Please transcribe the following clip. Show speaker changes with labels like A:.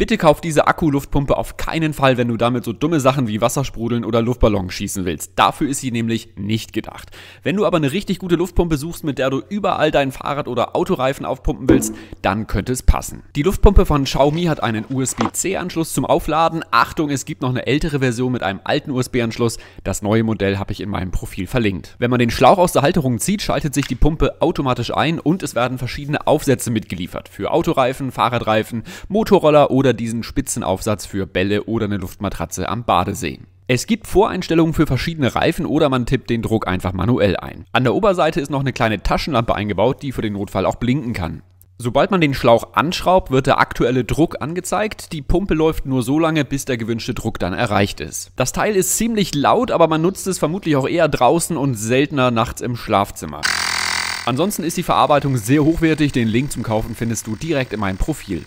A: Bitte kauf diese Akkuluftpumpe auf keinen Fall, wenn du damit so dumme Sachen wie Wassersprudeln oder Luftballon schießen willst. Dafür ist sie nämlich nicht gedacht. Wenn du aber eine richtig gute Luftpumpe suchst, mit der du überall dein Fahrrad oder Autoreifen aufpumpen willst, dann könnte es passen. Die Luftpumpe von Xiaomi hat einen USB-C-Anschluss zum Aufladen. Achtung, es gibt noch eine ältere Version mit einem alten USB-Anschluss. Das neue Modell habe ich in meinem Profil verlinkt. Wenn man den Schlauch aus der Halterung zieht, schaltet sich die Pumpe automatisch ein und es werden verschiedene Aufsätze mitgeliefert. Für Autoreifen, Fahrradreifen, Motorroller oder oder diesen Spitzenaufsatz für Bälle oder eine Luftmatratze am Badesee. Es gibt Voreinstellungen für verschiedene Reifen oder man tippt den Druck einfach manuell ein. An der Oberseite ist noch eine kleine Taschenlampe eingebaut, die für den Notfall auch blinken kann. Sobald man den Schlauch anschraubt, wird der aktuelle Druck angezeigt. Die Pumpe läuft nur so lange, bis der gewünschte Druck dann erreicht ist. Das Teil ist ziemlich laut, aber man nutzt es vermutlich auch eher draußen und seltener nachts im Schlafzimmer. Ansonsten ist die Verarbeitung sehr hochwertig. Den Link zum Kaufen findest du direkt in meinem Profil.